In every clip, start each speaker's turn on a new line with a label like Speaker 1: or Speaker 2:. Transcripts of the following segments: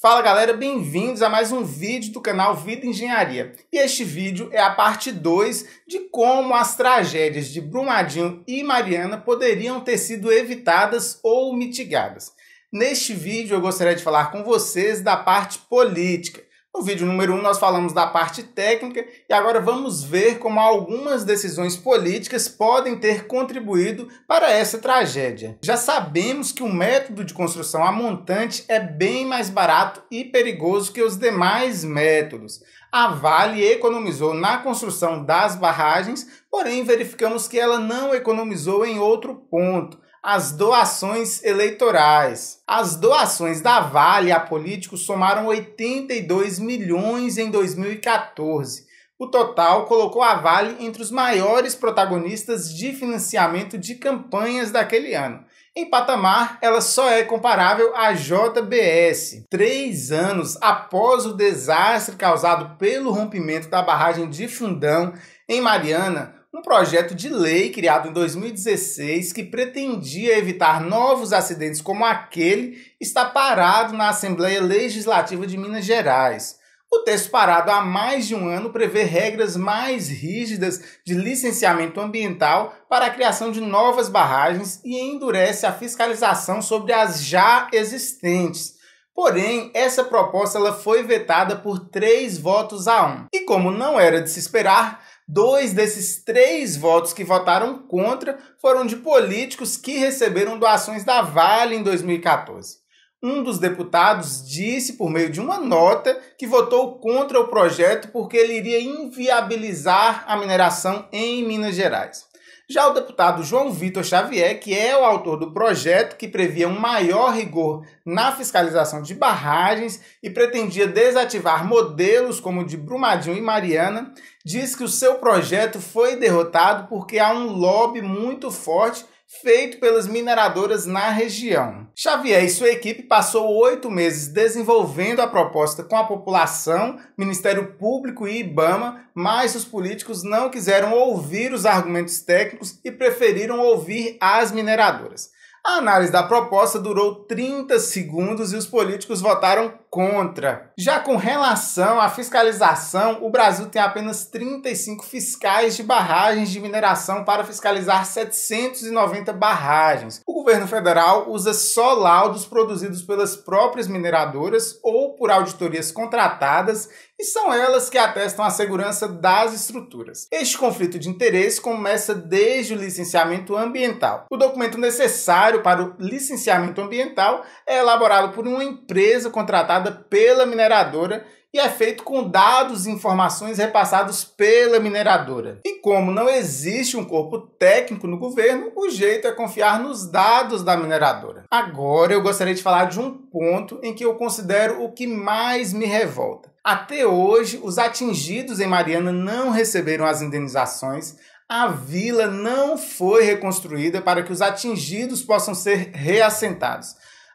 Speaker 1: Fala galera, bem-vindos a mais um vídeo do canal Vida Engenharia. E este vídeo é a parte 2 de como as tragédias de Brumadinho e Mariana poderiam ter sido evitadas ou mitigadas. Neste vídeo eu gostaria de falar com vocês da parte política, no vídeo número 1, um, nós falamos da parte técnica e agora vamos ver como algumas decisões políticas podem ter contribuído para essa tragédia. Já sabemos que o método de construção a montante é bem mais barato e perigoso que os demais métodos. A Vale economizou na construção das barragens, porém verificamos que ela não economizou em outro ponto as doações eleitorais. As doações da Vale a políticos somaram 82 milhões em 2014. O total colocou a Vale entre os maiores protagonistas de financiamento de campanhas daquele ano. Em patamar, ela só é comparável à JBS. Três anos após o desastre causado pelo rompimento da barragem de Fundão, em Mariana, um projeto de lei criado em 2016 que pretendia evitar novos acidentes como aquele, está parado na Assembleia Legislativa de Minas Gerais. O texto parado há mais de um ano prevê regras mais rígidas de licenciamento ambiental para a criação de novas barragens e endurece a fiscalização sobre as já existentes. Porém, essa proposta ela foi vetada por três votos a um. E como não era de se esperar, Dois desses três votos que votaram contra foram de políticos que receberam doações da Vale em 2014. Um dos deputados disse, por meio de uma nota, que votou contra o projeto porque ele iria inviabilizar a mineração em Minas Gerais. Já o deputado João Vitor Xavier, que é o autor do projeto que previa um maior rigor na fiscalização de barragens e pretendia desativar modelos como o de Brumadinho e Mariana, diz que o seu projeto foi derrotado porque há um lobby muito forte feito pelas mineradoras na região. Xavier e sua equipe passou oito meses desenvolvendo a proposta com a população, Ministério Público e Ibama, mas os políticos não quiseram ouvir os argumentos técnicos e preferiram ouvir as mineradoras. A análise da proposta durou 30 segundos e os políticos votaram contra. Já com relação à fiscalização, o Brasil tem apenas 35 fiscais de barragens de mineração para fiscalizar 790 barragens. O governo federal usa só laudos produzidos pelas próprias mineradoras ou por auditorias contratadas e são elas que atestam a segurança das estruturas. Este conflito de interesse começa desde o licenciamento ambiental. O documento necessário para o licenciamento ambiental é elaborado por uma empresa contratada pela mineradora e é feito com dados e informações repassados pela mineradora. E como não existe um corpo técnico no governo, o jeito é confiar nos dados da mineradora. Agora eu gostaria de falar de um ponto em que eu considero o que mais me revolta. Até hoje, os atingidos em Mariana não receberam as indenizações, a vila não foi reconstruída para que os atingidos possam ser reassentados.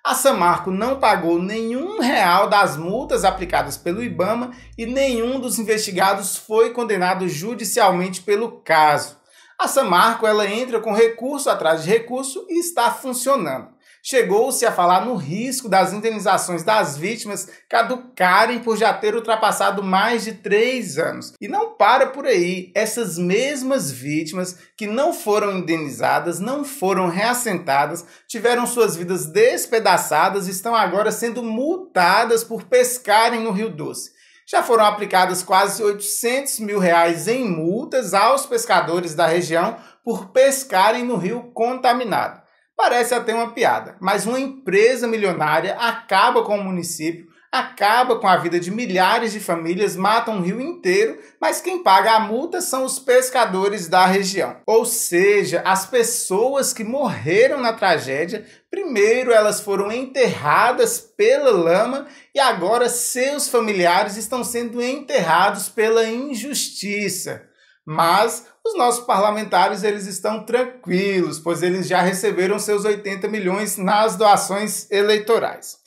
Speaker 1: A Samarco não pagou nenhum real das multas aplicadas pelo Ibama e nenhum dos investigados foi condenado judicialmente pelo caso. A Samarco ela entra com recurso atrás de recurso e está funcionando. Chegou-se a falar no risco das indenizações das vítimas caducarem por já ter ultrapassado mais de três anos. E não para por aí, essas mesmas vítimas que não foram indenizadas, não foram reassentadas, tiveram suas vidas despedaçadas e estão agora sendo multadas por pescarem no Rio Doce. Já foram aplicadas quase 800 mil reais em multas aos pescadores da região por pescarem no rio contaminado. Parece até uma piada, mas uma empresa milionária acaba com o município, acaba com a vida de milhares de famílias, mata um rio inteiro, mas quem paga a multa são os pescadores da região. Ou seja, as pessoas que morreram na tragédia, primeiro elas foram enterradas pela lama e agora seus familiares estão sendo enterrados pela injustiça. Mas os nossos parlamentares eles estão tranquilos, pois eles já receberam seus 80 milhões nas doações eleitorais.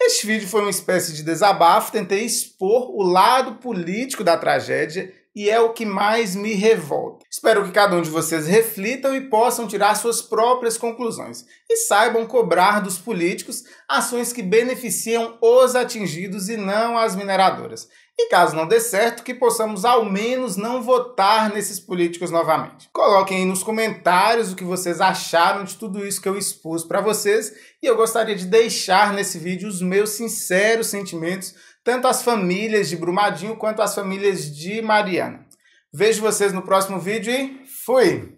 Speaker 1: Este vídeo foi uma espécie de desabafo, tentei expor o lado político da tragédia e é o que mais me revolta. Espero que cada um de vocês reflitam e possam tirar suas próprias conclusões e saibam cobrar dos políticos ações que beneficiam os atingidos e não as mineradoras. E caso não dê certo, que possamos ao menos não votar nesses políticos novamente. Coloquem aí nos comentários o que vocês acharam de tudo isso que eu expus para vocês e eu gostaria de deixar nesse vídeo os meus sinceros sentimentos, tanto às famílias de Brumadinho quanto às famílias de Mariana. Vejo vocês no próximo vídeo e fui!